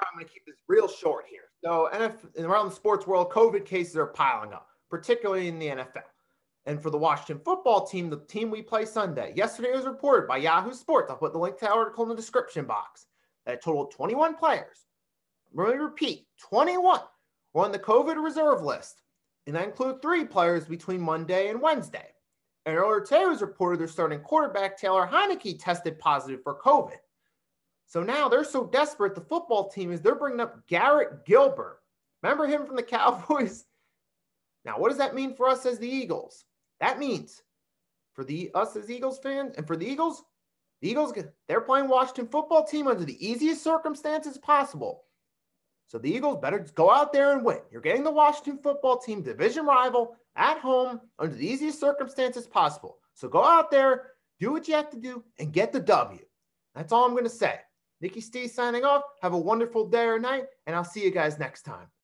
I'm going to keep this real short here. So, NFL, around the sports world, COVID cases are piling up, particularly in the NFL. And for the Washington football team, the team we play Sunday, yesterday was reported by Yahoo Sports. I'll put the link to our article in the description box that totaled 21 players. Let me repeat 21 were on the COVID reserve list, and that includes three players between Monday and Wednesday. And earlier today was reported their starting quarterback, Taylor Heineke, tested positive for COVID. So now they're so desperate. The football team is they're bringing up Garrett Gilbert. Remember him from the Cowboys? Now, what does that mean for us as the Eagles? That means for the us as Eagles fans and for the Eagles, the Eagles they're playing Washington football team under the easiest circumstances possible. So the Eagles better go out there and win. You're getting the Washington football team division rival at home under the easiest circumstances possible. So go out there, do what you have to do, and get the W. That's all I'm going to say. Nikki Steve, signing off. Have a wonderful day or night, and I'll see you guys next time.